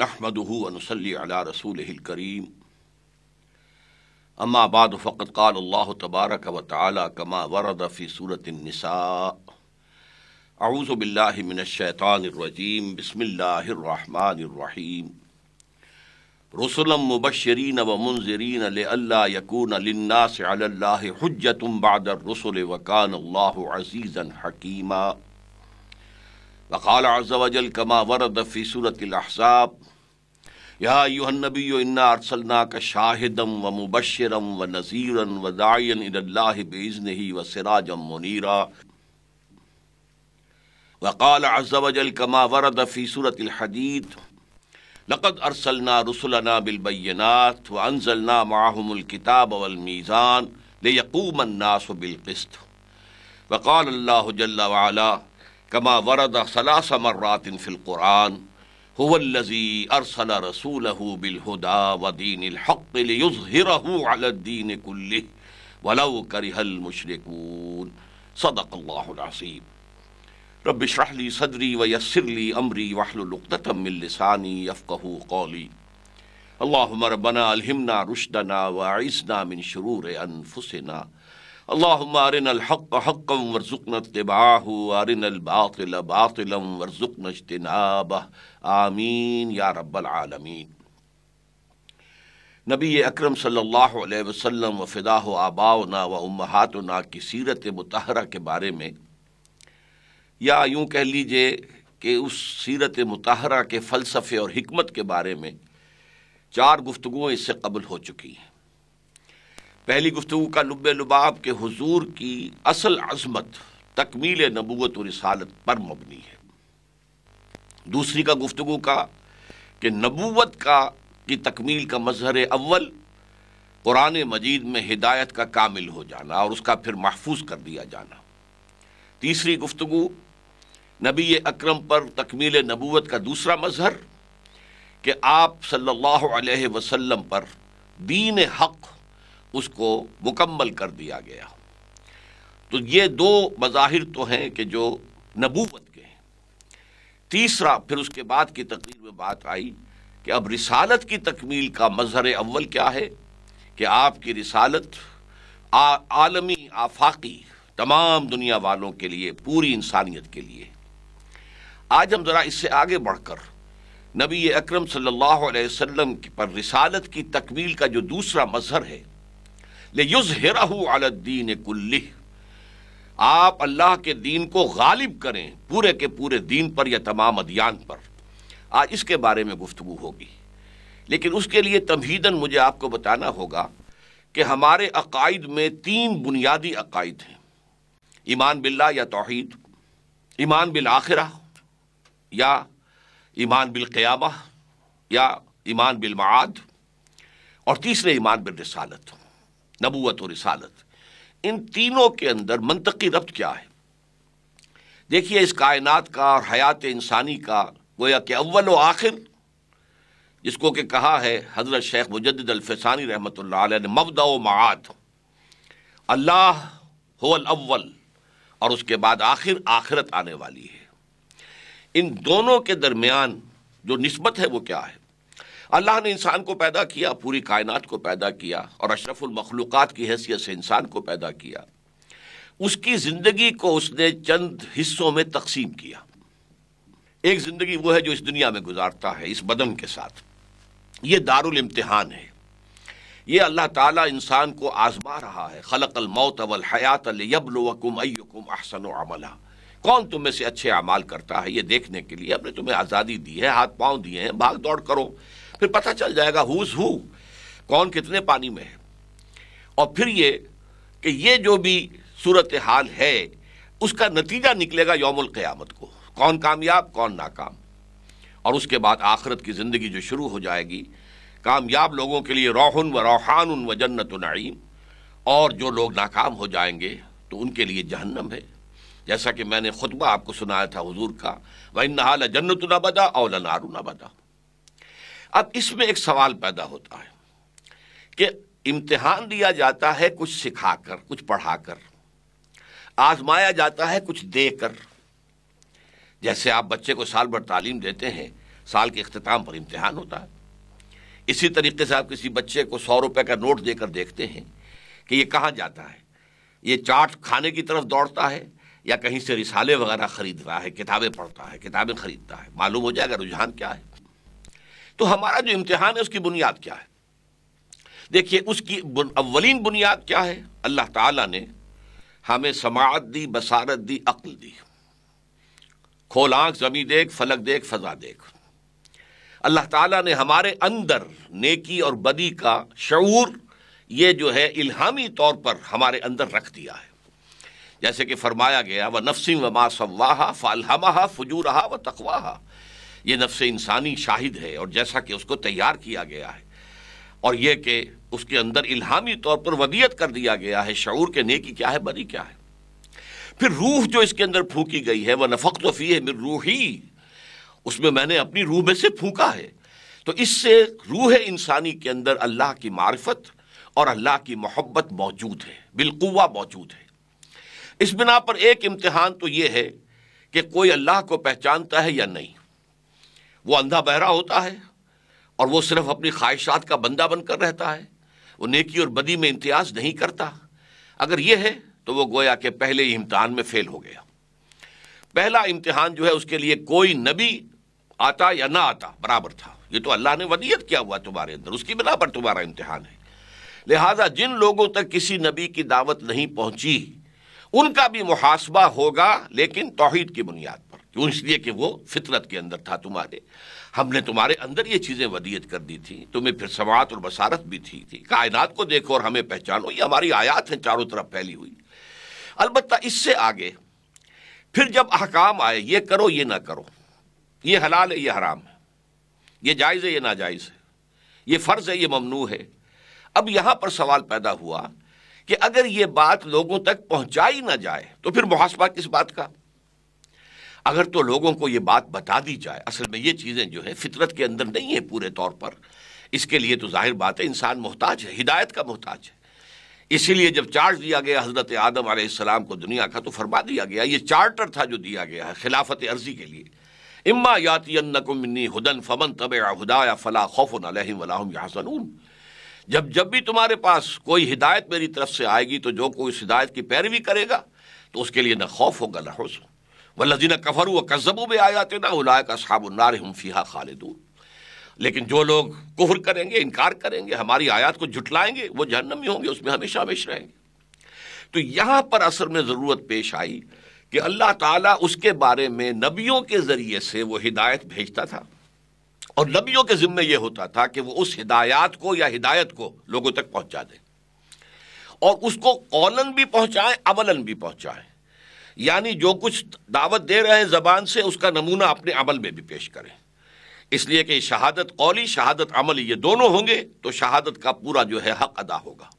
नहमदूनसली रसूल करीम अम्माबाद फ़क़त काल अल्लाह तबारक व ताली कमा वरद फ़ी सूरत निसा अऊज़बिल्लिमिनशैतानरजीम बसमिल्लाम रसुलम मुबशरीन व मुनजरीन अल्ला यकून लन्ना से हजतुम बदर रसुल वकान अल्लाह अज़ीज़न हकीमा وقال عز وجل كما ورد في سورة الأحزاب يا أيها النبي إنا أرسلناك شاهدا ومبشرا ونذيرا وداعيا إلى الله بإذنه وسراجا منيرا وقال عز وجل كما ورد في سورة الحديد لقد أرسلنا رسلنا بالبينات وأنزلنا معهم الكتاب والميزان ليقوم الناس بالقسط وقال الله جل وعلا कमा वरद सलासमर्रातिन फ़िलकुरान हुवल्लज़ी अरसल रसूल बिलहुदा वदीन हक़ीन कुल्ल वलव करहल मुशरकून सदक़ल्लासीब रबशरली सदरी व यसरली अमरी वहलतमिलसानी यफ़ू कौली अल्लाह रबना अलहमना रुशदना व आइसना मिन शरूर अनफुसना अल्लाम तबाह आमीन या रब्बालमीन नबी अकरम सल्लल्लाहु अलैहि वसल्लम व फ़िदा आबाना व उम्महातना की सीरत मतहरा के बारे में या यूं कह लीजिए कि उस सीरत मतहरा के फ़लसफ़े और हमत के बारे में चार गुफ्तगुएँ इससे कबल हो चुकी हैं पहली गुफ्तु का लुब लुबाब के हजूर की असल अजमत तकमील नबूत और रसालत पर मबनी है दूसरी का गुफ्तु का कि नबूत का की तकमील का मजहर अव्वल कुरान मजीद में हिदायत का कामिल हो जाना और उसका फिर महफूज कर दिया जाना तीसरी गुफ्तु नबी अक्रम पर तकमील नबूत का दूसरा मजहर कि आप सल्ला वसलम पर दीन हक़ उसको मुकम्मल कर दिया गया तो ये दो मज़ाहिर तो हैं कि जो नबूवत के हैं तीसरा फिर उसके बाद की तकरीर में बात आई कि अब रिसालत की तकमील का मजहर अव्वल क्या है कि आपकी रिसालत आ, आलमी आफाकी तमाम दुनिया वालों के लिए पूरी इंसानियत के लिए आज हम ज़रा इससे आगे बढ़कर नबी अकरम सल्लल्लाहु अलैहि वसल्लम पर रिसालत की तकमील का जो दूसरा मजहर है ले युजहराहू कुल्ली आप अल्लाह के दीन को गालिब करें पूरे के पूरे दीन पर या तमाम अदियान पर आज इसके बारे में गुफ्तु होगी लेकिन उसके लिए तमहीदन मुझे आपको बताना होगा कि हमारे अकायद में तीन बुनियादी अकायद हैं ईमान बिल्ला या तोहद ईमान बिल आखिरा या ईमान बिल क़्यामा या ईमान बिल माद और तीसरे ईमान बिल रसालत नबूत और रिसालत इन तीनों के अंदर मनतकी रब्त क्या है देखिए इस कायनात का और हयात इंसानी का गोया के अव्वल व आखिर जिसको कि कहा है हज़रत शेख मुजद रहमत ने मबदा माद अल्लाह होल अव्वल और उसके बाद आखिर आखिरत आने वाली है इन दोनों के दरमियान जो नस्बत है वो क्या है अल्लाह ने इंसान को पैदा किया पूरी कायनात को पैदा किया और अशरफुल मखलूक़ात की हैसियत से इंसान को पैदा किया उसकी ज़िंदगी को उसने चंद हिस्सों में तकसीम किया एक ज़िंदगी वो है जो इस दुनिया में गुजारता है इस बदन के साथ ये दारुल इम्तिहान है ये अल्लाह ताला इंसान को आजमा रहा है खलकल मौत अवल हयात यबलकुम अहसन अमला कौन तुम्हें से अच्छे अमाल करता है ये देखने के लिए अपने तुम्हें आज़ादी दी है हाथ पांव दिए हैं भाग दौड़ करो फिर पता चल जाएगा हुज हु कौन कितने पानी में है और फिर ये कि ये जो भी सूरत हाल है उसका नतीजा निकलेगा यौमुल क़यामत को कौन कामयाब कौन नाकाम और उसके बाद आखरत की ज़िंदगी जो शुरू हो जाएगी कामयाब लोगों के लिए रोहन व रोहान व जन्नत नईम और जो लोग नाकाम हो जाएंगे तो उनके लिए जहन्नम है जैसा कि मैंने खुतबा आपको सुनाया था हुजूर का वही नहाल जन्नत नबदा बदा और नारू बदा अब इसमें एक सवाल पैदा होता है कि इम्तिहान दिया जाता है कुछ सिखाकर कुछ पढ़ाकर आजमाया जाता है कुछ देकर जैसे आप बच्चे को साल भर तालीम देते हैं साल के अख्ताम पर इम्तिहान होता है इसी तरीके से आप किसी बच्चे को सौ रुपए का नोट देकर देखते हैं कि ये कहाँ जाता है ये चाट खाने की तरफ दौड़ता है या कहीं से रिसाले वगैरह खरीद रहा है किताबें पढ़ता है किताबें खरीदता है मालूम हो जाएगा रुझान क्या है तो हमारा जो इम्तिहान है उसकी बुनियाद क्या है देखिए उसकी बुन, बुनियाद क्या है अल्लाह ताला ने हमें समात दी बसारत दी अक्ल दी खोल आंख जमी देख फलक देख फजा देख अल्लाह ताला ने हमारे अंदर नेकी और बदी का शूर ये जो है इल्हामी तौर पर हमारे अंदर रख दिया है जैसे कि फरमाया गया व नफसिम व मा सवाहा फ़ालहमा फजूरहा व तकवाहा ये नफ्स इंसानी शाहिद है और जैसा कि उसको तैयार किया गया है और यह कि उसके अंदर इल्हामी तौर पर वदियत कर दिया गया है शूर के नेकी क्या है बरी क्या है फिर रूह जो इसके अंदर फूकी गई है वह नफक तो फी है मेरी रूह ही उसमें मैंने अपनी रूह में से फूका है तो इससे रूह इंसानी के अंदर अल्लाह की मार्फत और अल्लाह की मोहब्बत मौजूद है बिलकुआ मौजूद है इस बिना पर एक इम्तहान तो ये है कि कोई अल्लाह को पहचानता है या नहीं वो अंधा बहरा होता है और वो सिर्फ अपनी ख्वाहिशात का बंदा बनकर रहता है वो नेकी और बदी में इम्तियाज नहीं करता अगर ये है तो वो गोया के पहले ही इम्तहान में फेल हो गया पहला इम्तहान जो है उसके लिए कोई नबी आता या ना आता बराबर था ये तो अल्लाह ने वदियत किया हुआ तुम्हारे अंदर उसकी बिना पर तुम्हारा इम्तहान है लिहाजा जिन लोगों तक किसी नबी की दावत नहीं पहुंची उनका भी मुहासबा होगा लेकिन तोहहीद की बुनियाद क्यों इसलिए कि वो फितरत के अंदर था तुम्हारे हमने तुम्हारे अंदर ये चीज़ें वदियत कर दी थी तुम्हें फिर समात और बसारत भी थी थी कायनात को देखो और हमें पहचानो ये हमारी आयात हैं चारों तरफ फैली हुई अलबत् इससे आगे फिर जब अहकाम आए ये करो ये ना करो ये हलाल है ये हराम है ये जायज़ है ये नाजायज़ है ये फ़र्ज़ है ये ममनू है अब यहाँ पर सवाल पैदा हुआ कि अगर ये बात लोगों तक पहुँचाई ना जाए तो फिर मुहासबा किस बात का अगर तो लोगों को ये बात बता दी जाए असल में ये चीज़ें जो है फितरत के अंदर नहीं है पूरे तौर पर इसके लिए तो जाहिर बात है इंसान मोहताज है हिदायत का मोहताज है इसीलिए जब चार्ज दिया गया हज़रत आदम आसमाम को दुनिया का तो फरमा दिया गया ये चार्टर था जो दिया गया है खिलाफत अर्जी के लिए इम्मा यातियन्नकुमनी हदन फमन तब हदाया फ़ला खौफ़न यासनून जब जब भी तुम्हारे पास कोई हिदायत मेरी तरफ से आएगी तो जो कोई उस हिदायत की पैरवी करेगा तो उसके लिए न खौफ होगा ना हौसला वल्लिन कफरू व कस्बू में आया थे ना उलाय का हमफिया खालिदून लेकिन जो लोग कुहर करेंगे इनकार करेंगे हमारी आयात को जुटलाएंगे वो जहनम में होंगे उसमें हमेशा हमेशा रहेंगे तो यहाँ पर असल में ज़रूरत पेश आई कि अल्लाह ताला उसके बारे में नबियों के ज़रिए से वो हिदायत भेजता था और नबियों के ज़िम्मे ये होता था कि वो उस हिदायत को या हिदायत को लोगों तक पहुँचा दें और उसको कौलन भी पहुँचाएँ अमलन भी पहुँचाएं यानी जो कुछ दावत दे रहे हैं ज़बान से उसका नमूना अपने अमल में भी पेश करें इसलिए कि शहादत कौली शहादत अमल ये दोनों होंगे तो शहादत का पूरा जो है हक अदा होगा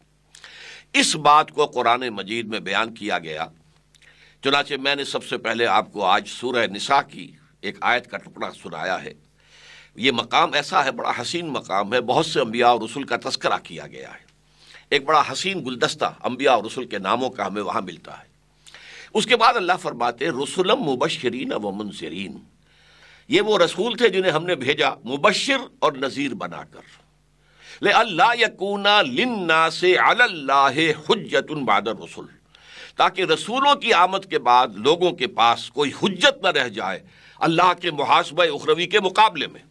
इस बात को कुरान मजीद में बयान किया गया चुनाचे मैंने सबसे पहले आपको आज सूरह निसा की एक आयत का टुकड़ा सुनाया है ये मकाम ऐसा है बड़ा हसीन मकाम है बहुत से अम्बिया और रसुल का तस्करा किया गया है एक बड़ा हसीन गुलदस्ता अम्बिया और रसुल के नामों का हमें वहाँ मिलता है उसके बाद अल्लाह फरमाते रसुलम मुबशरीन व मुनसरीन ये वो रसूल थे जिन्हें हमने भेजा मुबशर और नज़ीर बनाकर ले अल्लाह यकूना लिन्ना से अल्लाह हजत बादर रसुल ताकि रसूलों की आमद के बाद लोगों के पास कोई हजत न रह जाए अल्लाह के मुहासब उखरवी के मुकाबले में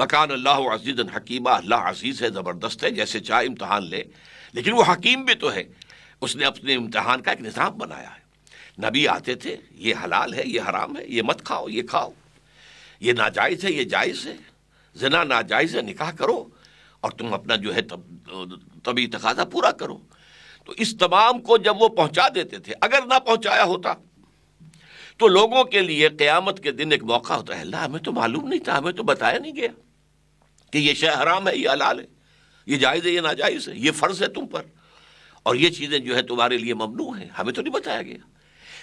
वकान अल्लाह अजीज़न हकीमा अल्लाह अजीज़ है ज़बरदस्त है जैसे चाहे इम्तहान ले लेकिन वो हकीम भी तो है उसने अपने इम्तहान का एक निज़ाम बनाया है नबी आते थे ये हलाल है ये हराम है ये मत खाओ ये खाओ ये नाजायज़ है ये जायज़ है जना नाजायज़ है निकाह करो और तुम अपना जो है तब तभी तकाजा पूरा करो तो इस तमाम को जब वो पहुंचा देते थे अगर ना पहुंचाया होता तो लोगों के लिए क़यामत के दिन एक मौका होता है अल्लाह हमें तो मालूम नहीं था हमें तो बताया नहीं गया कि ये शह हराम है ये हलाल है ये जायज़ है ये नाजायज़ है ये फ़र्ज़ है तुम पर और ये चीज़ें जो है तुम्हारे लिए ममनू हैं हमें तो नहीं बताया गया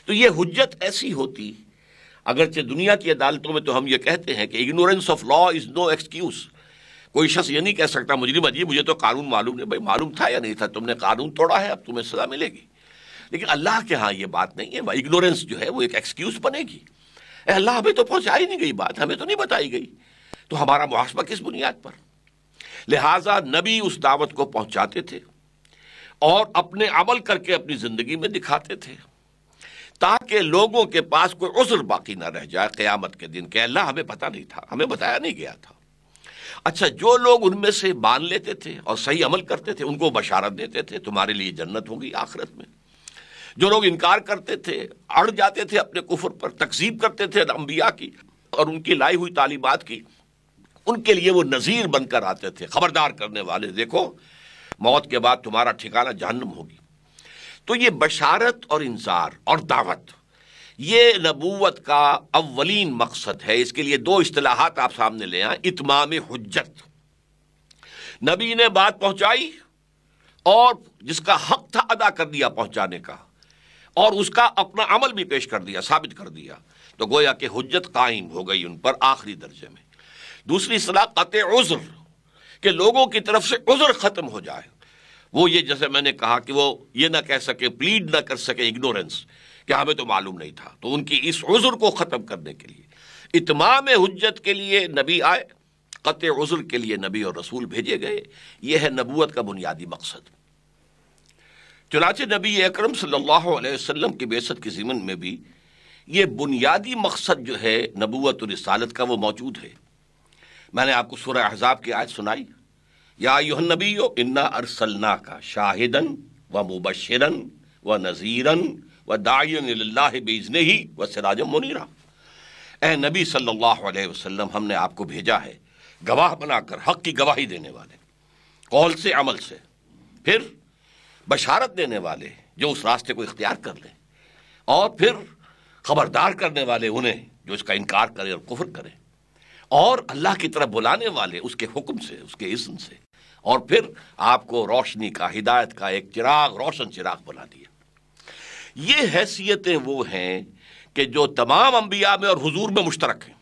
तो ये हजत ऐसी होती अगरचे दुनिया की अदालतों में तो हम ये कहते हैं कि ignorance of law is no excuse कोई शख्स ये नहीं कह सकता मुजरिम अजीब मुझे तो कानून मालूम नहीं भाई मालूम था या नहीं था तुमने कानून तोड़ा है अब तुम्हें सजा मिलेगी लेकिन अल्लाह के यहाँ ये बात नहीं है इग्नोरेंस जो है वो एक एक्सक्यूज़ बनेगी अल्लाह हमें तो पहुँचाई नहीं गई बात हमें तो नहीं बताई गई तो हमारा मुहासबा किस बुनियाद पर लिहाजा नबी उस दावत को पहुँचाते थे और अपने अमल करके अपनी ज़िंदगी में दिखाते थे ताकि लोगों के पास कोई उजर बाकी ना रह जाए क़यामत के दिन के अल्लाह हमें पता नहीं था हमें बताया नहीं गया था अच्छा जो लोग उनमें से मान लेते थे और सही अमल करते थे उनको बशारत देते थे तुम्हारे लिए जन्नत होगी आखिरत में जो लोग इनकार करते थे अड़ जाते थे अपने कुफर पर तकसीब करते थे अम्बिया की और उनकी लाई हुई तालीमत की उनके लिए वो नज़ीर बनकर आते थे खबरदार करने वाले देखो मौत के बाद तुम्हारा ठिकाना जहन्नम होगी तो ये बशारत और इंसार और दावत ये नबूवत का अवलिन मकसद है इसके लिए दो असलाहत आप सामने ले आए इतमाम हजत नबी ने बात पहुंचाई और जिसका हक था अदा कर दिया पहुंचाने का और उसका अपना अमल भी पेश कर दिया साबित कर दिया तो गोया कि हजत कायम हो गई उन पर आखिरी दर्जे में दूसरी सलाह कत उज़्र के लोगों की तरफ से उज़्र ख़त्म हो जाए वो ये जैसे मैंने कहा कि वो ये ना कह सके प्लीड ना कर सके इग्नोरेंस कि हमें तो मालूम नहीं था तो उनकी इस उज़ुर को ख़त्म करने के लिए इतमाम हजत के लिए नबी आए क़त उज़ुर के लिए नबी और रसूल भेजे गए यह है नबूत का बुनियादी मकसद चुनाचे नबी अक्रम सल्लाम की बेसत के ज़िमन में भी ये बुनियादी मकसद जो है नबूत और रसालत का वो मौजूद है मैंने आपको सुरह अहजाब की आज सुनाई या नबी इन्ना अरसलना का शाहिदन व मुबशरन व नज़ीरन व दायन बेजने ही व सिराज मुनीरा ए नबी सल्लल्लाहु अलैहि वसल्लम हमने आपको भेजा है गवाह बनाकर हक की गवाही देने वाले कौल से अमल से फिर बशारत देने वाले जो उस रास्ते को इख्तियार कर लें और फिर खबरदार करने वाले उन्हें जो इसका इनकार करें और कुफर करें और अल्लाह की तरफ बुलाने वाले उसके हुक्म से उसके इज्जत से और फिर आपको रोशनी का हिदायत का एक चिराग रोशन चिराग बना दिया ये हैसियतें वो हैं कि जो तमाम अम्बिया में और हजूर में मुश्तरक हैं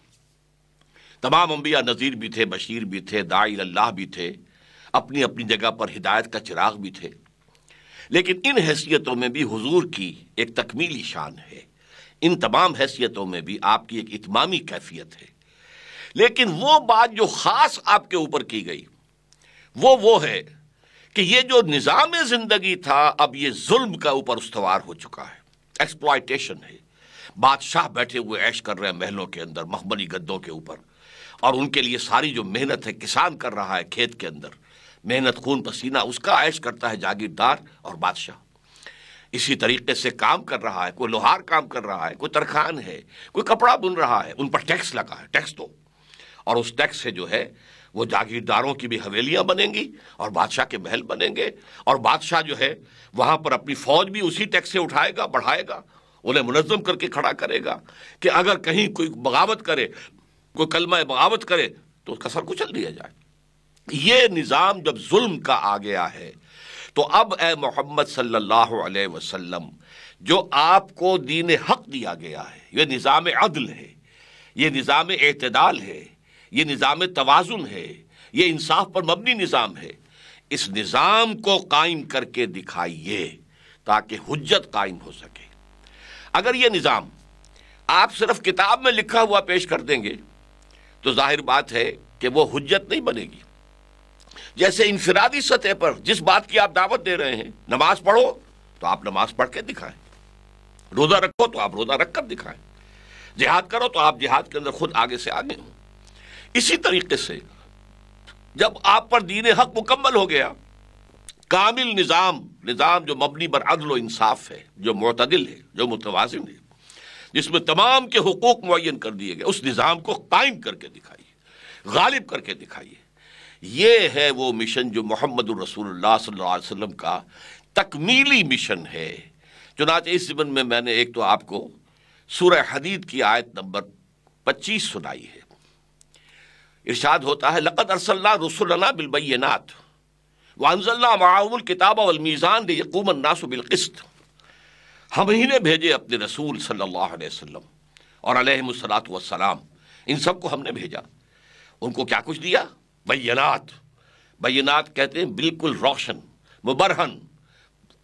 तमाम अम्बिया नज़ीर भी थे बशीर भी थे दाइल अल्लाह भी थे अपनी अपनी जगह पर हिदायत का चिराग भी थे लेकिन इन हैसियतों में भी हुजूर की एक तकमीली शान है इन तमाम हैसियतों में भी आपकी एक इतमामी कैफियत है लेकिन वो बात जो ख़ास आपके ऊपर की गई वो वो है कि ये जो निज़ाम ज़िंदगी था अब ये जुल्म का ऊपर उस्तवार हो चुका है एक्सप्लाइटेशन है बादशाह बैठे हुए ऐश कर रहे हैं महलों के अंदर मखमली गद्दों के ऊपर और उनके लिए सारी जो मेहनत है किसान कर रहा है खेत के अंदर मेहनत खून पसीना उसका ऐश करता है जागीरदार और बादशाह इसी तरीके से काम कर रहा है कोई लोहार काम कर रहा है कोई तरखान है कोई कपड़ा बुन रहा है उन पर टैक्स लगा है टैक्स दो और उस टैक्स से जो है वो जागीरदारों की भी हवेलियां बनेंगी और बादशाह के महल बनेंगे और बादशाह जो है वहाँ पर अपनी फौज भी उसी टैक्स से उठाएगा बढ़ाएगा उन्हें मुनजम करके खड़ा करेगा कि अगर कहीं कोई बगावत करे कोई कलमा बगावत करे तो उसका सर कुचल दिया जाए ये निज़ाम जब जुल्म का आ गया है तो अब ए मोहम्मद सल्लल्लाहु अलैहि वसल्लम जो आपको दीन हक दिया गया है ये निज़ाम अदल है ये निज़ाम अतदाल है ये निज़ाम तोज़ुन है ये इंसाफ पर मबनी निज़ाम है इस निज़ाम को कायम करके दिखाइए ताकि हजत कायम हो सके अगर ये निज़ाम आप सिर्फ किताब में लिखा हुआ पेश कर देंगे तो जाहिर बात है कि वह हजत नहीं बनेगी जैसे इनफरादी सतह पर जिस बात की आप दावत दे रहे हैं नमाज पढ़ो तो आप नमाज पढ़ के दिखाएं रोज़ा रखो तो आप रोज़ा रख कर दिखाएं जिहाद करो तो आप जिहाद के अंदर खुद आगे से आगे हों इसी तरीके से जब आप पर दीन हक मुकम्मल हो गया कामिल निज़ाम निज़ाम जो मबनी पर अदल इंसाफ है जो मतदिल है जो मुतवाजन है जिसमें तमाम के हकूक मुन कर दिए गए उस निज़ाम को कायम करके दिखाइए गालिब करके दिखाइए ये है वो मिशन जो मोहम्मद रसूलुल्लाह का तकमीली मिशन है चुनाच इस जीवन में मैंने एक तो आपको सूर्य हदीद की आयत नंबर पच्चीस सुनाई है इर्शाद होता है लक़त अरसल्ला रसुल्ला बिलबैनात वानजल्ला माउल किताब अलमीज़ान यकूम नासबिलकस्त हम ही ने भेजे अपने रसूल सल्लाम और अलैहिस्सलातु वसलाम इन सबको हमने भेजा उनको क्या कुछ दिया बैनात बैनात कहते हैं बिल्कुल रोशन मुबरहन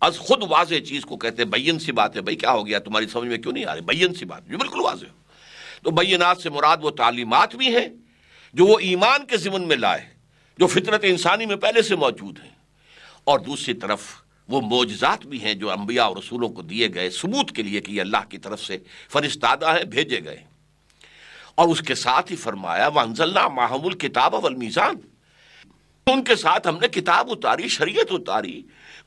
अज खुद वाज चीज़ को कहते हैं बैन सी बात है भाई क्या हो गया तुम्हारी समझ में क्यों नहीं आ रही बैन सी बात बिल्कुल वाज तो बैनात से मुराद वो तालीमत भी हैं जो वो ईमान के ज़िमन में लाए जो फितरत इंसानी में पहले से मौजूद हैं और दूसरी तरफ वो मोजात भी हैं जो अम्बिया और रसूलों को दिए गए सबूत के लिए कि ये अल्लाह की तरफ से फरिश्तादा हैं भेजे गए और उसके साथ ही फरमाया वंजल्ला माहमुल किताब अवल उनके साथ हमने किताब उतारी शरीयत उतारी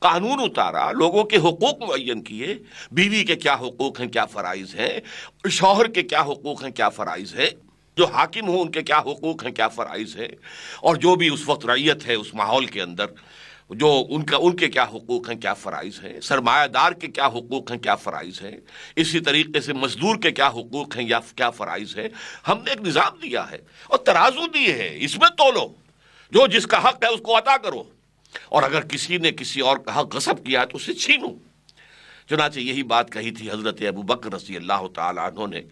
कानून उतारा लोगों के हकूक मुन किए बीवी के क्या हकूक हैं क्या फ़राइज़ हैं शोहर के क्या हकूक हैं क्या फ़राइज़ हैं जो हाकिम हो उनके क्या हकूक़ हैं क्या फ़राइज़ हैं और जो भी उस वक्त रैयत है उस माहौल के अंदर जो उनका उनके क्या हकूक़ हैं क्या फ़राइज़ हैं सरमायादार के क्या हकूक़ हैं क्या फ़राइज़ हैं इसी तरीके से मज़दूर के क्या हकूक़ हैं या क्या फ़राइज़ हैं हमने एक निज़ाम दिया है और तराजू दिए हैं इसमें तोलो जो जिसका हक है उसको अदा करो और अगर किसी ने किसी और का हक गसब किया है तो उसे छीनो चुनाचे यही बात कही थी हज़रत अबू बकर रसी अल्लाह तुने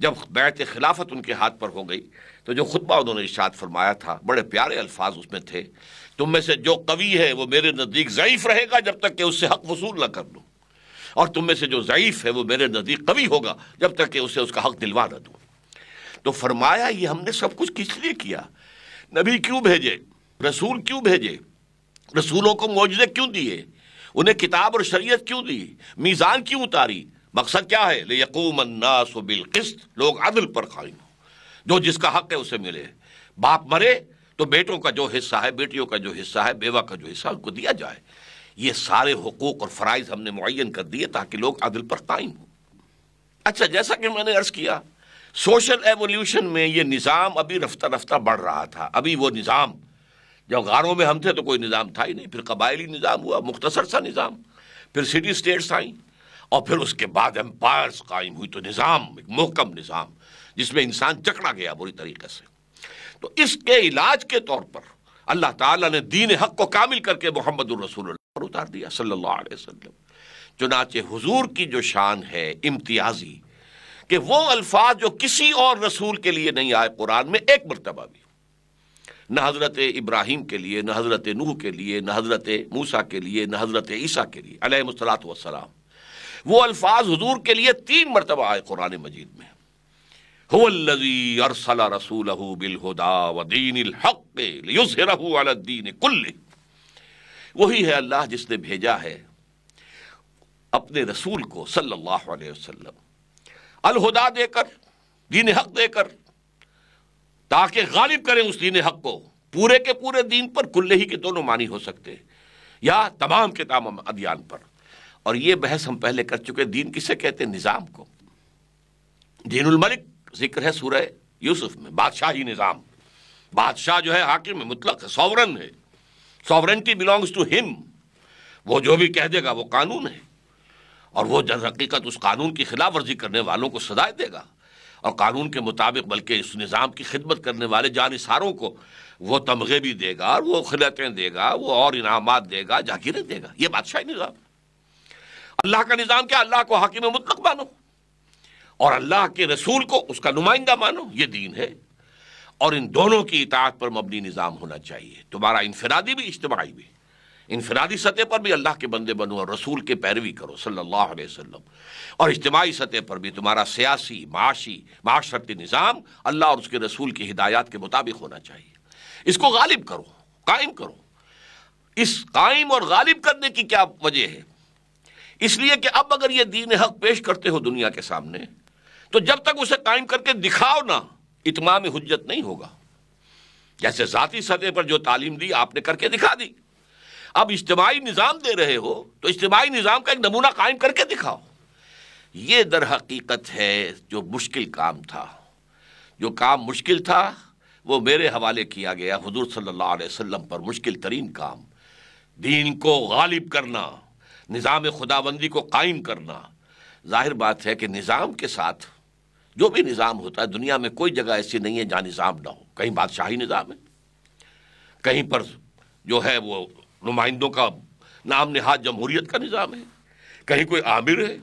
जब बैत खिलाफत उनके हाथ पर हो गई तो जो खुतबा उन्होंने इशाद फरमाया था बड़े प्यारे अल्फाज उसमें थे तुम में से जो कवि है वो मेरे नज़दीक ज़यीफ़ रहेगा जब तक कि उससे हक वसूल ना कर लूँ और तुम में से जो ज़यीफ़ है वो मेरे नज़दीक कवि होगा जब तक कि उसे उसका हक दिलवा ना दूँ तो फरमाया ये हमने सब कुछ किस लिए किया नबी क्यों भेजे रसूल क्यों भेजे रसूलों को मुआवजे क्यों दिए उन्हें किताब और शरीयत क्यों दी मीज़ान क्यों उतारी मकसद क्या है ले नास अन्नास बिलकस्त लोग अदल पर कायम हो जो जिसका हक है उसे मिले बाप मरे तो बेटों का जो हिस्सा है बेटियों का जो हिस्सा है बेवा का जो हिस्सा उनको दिया जाए ये सारे हकूक़ और फ़रज़ हमने मुन कर दिए ताकि लोग अदल पर कायम हों अच्छा जैसा कि मैंने अर्ज़ किया सोशल एवोल्यूशन में ये निज़ाम अभी रफ्ता रफ्ता बढ़ रहा था अभी वो निज़ाम जब गारों में हम थे तो कोई निज़ाम था ही नहीं फिर कबायली निज़ाम हुआ मुख्तसर सा निज़ाम फिर सिटी स्टेट्स आई और फिर उसके बाद एम्पायर्स कायम हुई तो निज़ाम एक मोहकम निज़ाम जिसमें इंसान जकड़ा गया बुरी तरीके से तो इसके इलाज के तौर पर अल्लाह ताला ने दीन हक को कामिल करके मोहम्मद रसूल पर उतार दिया सल्लल्लाहु अलैहि वसल्लम चुनाचे हुजूर की जो शान है इम्तियाजी कि वो अल्फाज जो किसी और रसूल के लिए नहीं आए कुरान में एक मरतबा भी न हज़रत इब्राहिम के लिए न हज़रत नूह के लिए न हज़रत मूसा के लिए न हज़रत ईसा के लिए वसलाम वो अल्फाज हजूर के लिए तीन मरतबा आए कुरान मजीद में वही है अल्लाह जिसने भेजा है अपने रसूल को सल्लल्लाहु अलैहि वसल्लम अलहुदा देकर दीन हक देकर ताकि गालिब करें उस दीन हक को पूरे के पूरे दीन पर कुल्ले ही के दोनों मानी हो सकते या तमाम के तमाम अदियान पर और ये बहस हम पहले कर चुके दीन किसे कहते हैं निज़ाम को मलिक जिक्र है सूर्य यूसुफ में बादशाही निज़ाम बादशाह जो है हाकिम है मुतलक है सॉवरन है सॉवरनटी बिलोंग्स टू हिम वो जो भी कह देगा वो कानून है और वो जर हकीकत उस कानून की खिलाफ वर्जी करने वालों को सजाए देगा और कानून के मुताबिक बल्कि इस निज़ाम की खिदमत करने वाले जानसारों को वो तमगे भी देगा और वो खिलतें देगा वो और इनामत देगा जागीरें देगा ये बादशाही निज़ाम अल्लाह का निज़ाम क्या अल्लाह को हाकिम मुतलक मानो और अल्लाह के रसूल को उसका नुमाइंदा मानो ये दीन है और इन दोनों की इतात पर मबनी निज़ाम होना चाहिए तुम्हारा इनफरादी भी इज्तमाही भी इनफरादी सतह पर भी अल्लाह के बंदे बनो और रसूल के पैरवी करो सल्लल्लाहु अलैहि वसल्लम और इज्तमाही सतह पर भी तुम्हारा सियासी माशी माशरती निज़ाम अल्लाह और उसके रसूल की हिदायत के मुताबिक होना चाहिए इसको गालिब करो कायम करो इस कायम और गालिब करने की क्या वजह है इसलिए कि अब अगर ये दीन हक पेश करते हो दुनिया के सामने तो जब तक उसे कायम करके दिखाओ ना इतमाम हजत नहीं होगा जैसे जाति सतह पर जो तालीम दी आपने करके दिखा दी अब इज्तमाही निज़ाम दे रहे हो तो इज्तमाही निज़ाम का एक नमूना कायम करके दिखाओ ये दर हकीकत है जो मुश्किल काम था जो काम मुश्किल था वो मेरे हवाले किया गया हजूर सल्ला वसम पर मुश्किल तरीन काम दीन को गालिब करना निज़ाम खुदाबंदी को कायम करना जाहिर बात है कि निज़ाम के साथ जो भी निज़ाम होता है दुनिया में कोई जगह ऐसी नहीं है जहाँ निज़ाम ना हो कहीं बादशाही निज़ाम है कहीं पर जो है वो नुमाइंदों का नाम नहाद जमहूरीत का निज़ाम है कहीं कोई आमिर है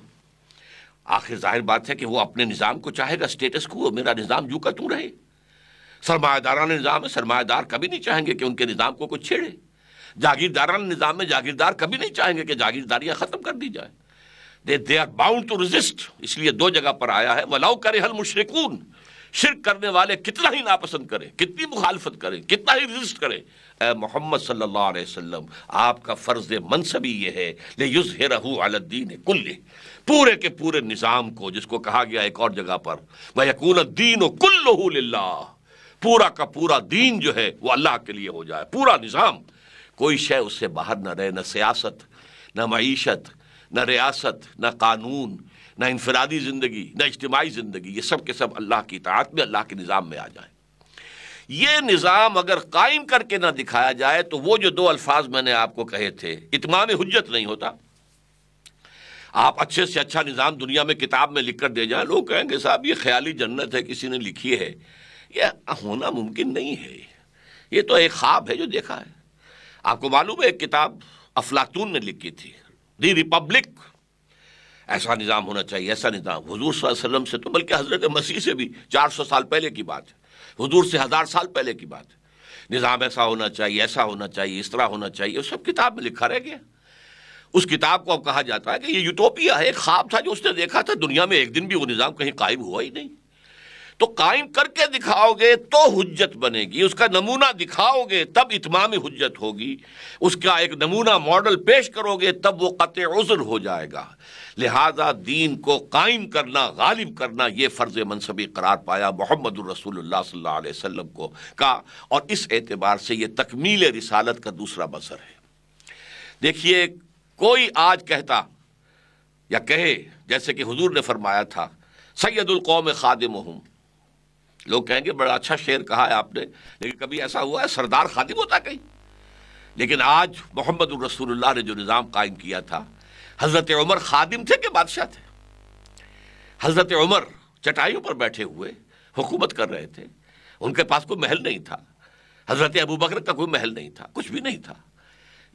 आखिर जाहिर बात है कि वो अपने निज़ाम को चाहेगा स्टेटस को मेरा निज़ाम जू का तू रहे सरमादारा निज़ाम है सरमादार कभी नहीं चाहेंगे कि उनके निज़ाम को कुछ छेड़े जागीरदार निज़ाम में जागीरदार कभी नहीं चाहेंगे कि जागीरदारियां ख़त्म कर दी जाए they they are bound to resist इसलिए दो जगह पर आया है वलाउ करे हल मुशरकून शिरक करने वाले कितना ही नापसंद करें कितनी मुखालफत करें कितना ही रजिस्ट करें ए मोहम्मद सल्लल्लाहु अलैहि वसल्लम आपका फ़र्ज मनसबी ये है ले युज रहू अलद्दीन कुल्ले पूरे के पूरे निज़ाम को जिसको कहा गया एक और जगह पर वह यकून दीन कुल्लू पूरा का पूरा दीन जो है वो अल्लाह के लिए हो जाए पूरा निज़ाम कोई शय उससे बाहर ना रहे न सियासत न मीशत न रियासत न कानून न इनफरादी ज़िंदगी न इज्तमाही ज़िंदगी ये सब के सब अल्लाह की इतात में अल्लाह के निज़ाम में आ जाए ये निज़ाम अगर कायम करके ना दिखाया जाए तो वो जो दो अल्फाज मैंने आपको कहे थे इतमान हजत नहीं होता आप अच्छे से अच्छा निज़ाम दुनिया में किताब में लिख कर दे जाए लोग कहेंगे साहब ये ख्याली जन्नत है किसी ने लिखी है यह होना मुमकिन नहीं है ये तो एक ख्वाब है जो देखा है आपको मालूम है एक किताब अफलातून ने लिखी थी दी रिपब्लिक ऐसा निज़ाम होना चाहिए ऐसा निज़ाम हजूर वसल्लम से तो बल्कि हजरत मसीह से भी चार सौ साल पहले की बात है हजूर से हज़ार साल पहले की बात है निज़ाम ऐसा होना चाहिए ऐसा होना चाहिए इस तरह होना चाहिए सब किताब में लिखा रह गया उस किताब को अब कहा जाता है कि ये यूटोपिया है एक ख्वाब था जो उसने देखा था दुनिया में एक दिन भी वो निज़ाम कहीं कायम हुआ ही नहीं तो कायम करके दिखाओगे तो हुज्जत बनेगी उसका नमूना दिखाओगे तब इतमामी हुज्जत होगी उसका एक नमूना मॉडल पेश करोगे तब वो कत उजर हो जाएगा लिहाजा दीन को कायम करना गालिब करना ये फ़र्ज़ मनसबी करार पाया मोहम्मद रसूलुल्लाह को का और इस एतबार से ये तकमील रिसालत का दूसरा बसर है देखिए कोई आज कहता या कहे जैसे कि हजूर ने फरमाया था सैदुल कौम खादिम हूँ लोग कहेंगे बड़ा अच्छा शेर कहा है आपने लेकिन कभी ऐसा हुआ है सरदार खादिम होता कहीं लेकिन आज मोहम्मद रसूलुल्लाह ने जो निज़ाम कायम किया था हज़रत उमर खादिम थे कि बादशाह थे हज़रत उमर चटाइयों पर बैठे हुए हुकूमत कर रहे थे उनके पास कोई महल नहीं था हज़रत अबू बकर का कोई महल नहीं था कुछ भी नहीं था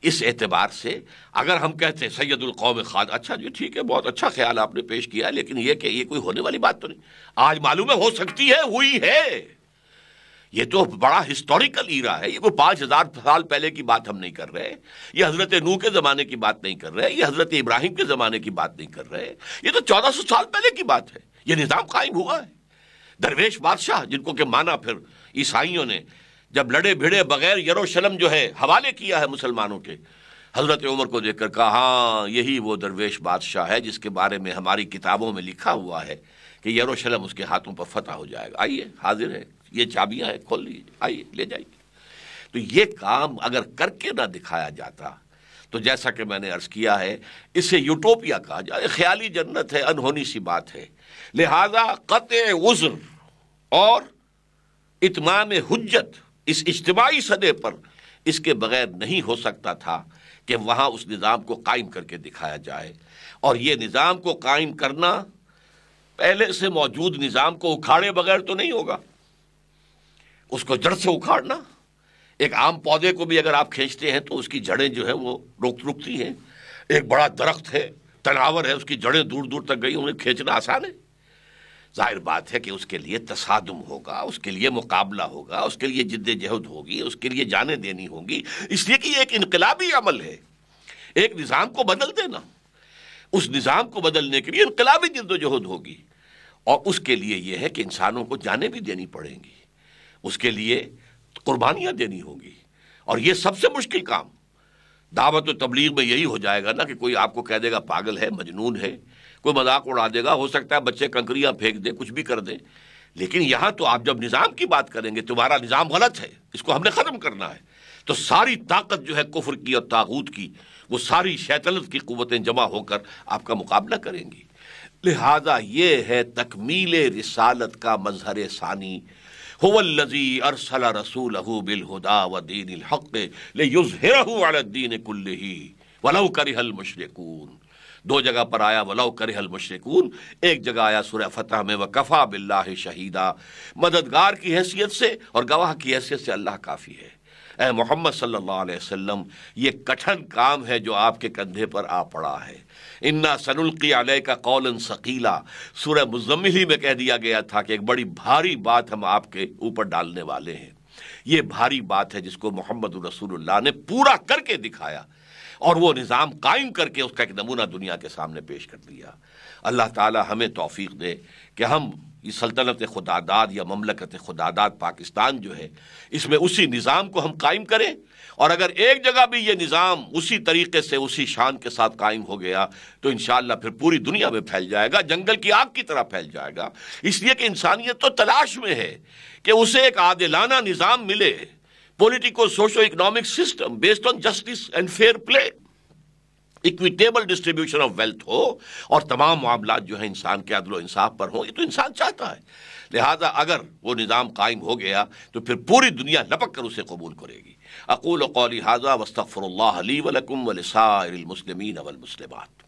इस एतबार से अगर हम कहते हैं कौम खाद अच्छा जी ठीक है बहुत अच्छा ख्याल आपने पेश किया लेकिन यह कि ये कोई होने वाली बात तो नहीं आज मालूम है हो सकती है हुई है ये तो बड़ा हिस्टोरिकल ईरा है ये कोई पांच हजार साल पहले की बात हम नहीं कर रहे ये हजरत नू के ज़माने की बात नहीं कर रहे ये हजरत इब्राहिम के ज़माने की बात नहीं कर रहे ये तो चौदह सौ साल पहले की बात है ये निज़ाम कायम हुआ है दरवेश बादशाह जिनको के माना फिर ईसाइयों ने जब लड़े भिड़े बगैर यरूशलम जो है हवाले किया है मुसलमानों के हज़रत उमर को देखकर कहा हाँ यही वो दरवेश बादशाह है जिसके बारे में हमारी किताबों में लिखा हुआ है कि यरूशलम उसके हाथों पर फतह हो जाएगा आइए हाजिर है ये चाबियाँ हैं खोल लीजिए आइए ले जाइए तो ये काम अगर करके ना दिखाया जाता तो जैसा कि मैंने अर्ज़ किया है इसे यूटोपिया कहा जाए ख्याली जन्नत है अनहोनी सी बात है लिहाजा क़त उज़्र और इतमाम हजत इस इज्तमाही सदे पर इसके बगैर नहीं हो सकता था कि वहाँ उस निज़ाम को कायम करके दिखाया जाए और ये निज़ाम को कायम करना पहले से मौजूद निज़ाम को उखाड़े बगैर तो नहीं होगा उसको जड़ से उखाड़ना एक आम पौधे को भी अगर आप खींचते हैं तो उसकी जड़ें जो है वो रुक रुकती हैं एक बड़ा दरख्त है तनावर है उसकी जड़ें दूर दूर तक गई उन्हें खींचना आसान है जाहिर बात है कि उसके लिए तसादम होगा उसके लिए मुकाबला होगा उसके लिए जिद्दजहद होगी उसके लिए जाने देनी होगी इसलिए कि एक इनकलाबी अमल है एक निज़ाम को बदल देना उस निज़ाम को बदलने के लिए इनकलाबी जद्दोजहद होगी और उसके लिए यह है कि इंसानों को जाने भी देनी पड़ेंगी उसके लिए कुर्बानियाँ देनी होंगी और ये सबसे मुश्किल काम दावत तबलीग में यही हो जाएगा ना कि कोई आपको कह देगा पागल है मजनून है कोई मजाक उड़ा देगा हो सकता है बच्चे कंकरियाँ फेंक दें कुछ भी कर दें लेकिन यहाँ तो आप जब निज़ाम की बात करेंगे तुम्हारा निज़ाम गलत है इसको हमने ख़त्म करना है तो सारी ताकत जो है कुफर की और ताकूत की वो सारी शैतलत की क़ुतें जमा होकर आपका मुकाबला करेंगी लिहाजा ये है तकमील रिसालत का मजहर सानी हुवल्लजी अरसल रसूल बिलहुदा व दीन हक़ ले दीन ही करहल मशरकून दो जगह पर आया वलाउ करे हल मुशरकून एक जगह आया सुर फतह में व कफ़ा बिल्ला शहीदा मददगार की हैसियत से और गवाह की हैसियत से अल्लाह काफ़ी है ए मोहम्मद सल्लल्लाहु अलैहि वसल्लम ये कठिन काम है जो आपके कंधे पर आ पड़ा है इन्ना सनुल्की आलय का कौलन शकीला सुरह मुजमिल ही में कह दिया गया था कि एक बड़ी भारी बात हम आपके ऊपर डालने वाले हैं ये भारी बात है जिसको मोहम्मद रसूल ने पूरा करके दिखाया और वो निज़ाम कायम करके उसका एक नमूना दुनिया के सामने पेश कर दिया अल्लाह ताला हमें तोफ़ी दे कि हम ये सल्तनत खुदादाद या ममलकत खुदादाद पाकिस्तान जो है इसमें उसी निज़ाम को हम कायम करें और अगर एक जगह भी ये निज़ाम उसी तरीके से उसी शान के साथ कायम हो गया तो इन फिर पूरी दुनिया में फैल जाएगा जंगल की आग की तरह फैल जाएगा इसलिए कि इंसानियत तो तलाश में है कि उसे एक आदिलाना निज़ाम मिले politico socio economic system based on justice and fair play equitable distribution of wealth हो और तमाम मामला जो है इंसान के अदलो इंसाफ पर हो ये तो इंसान चाहता है लिहाजा अगर वो निज़ाम कायम हो गया तो फिर पूरी दुनिया लपक कर उसे कबूल करेगी अकूल कौली हाजा वस्तफ़र ली वलकुम मुसलमिन अवल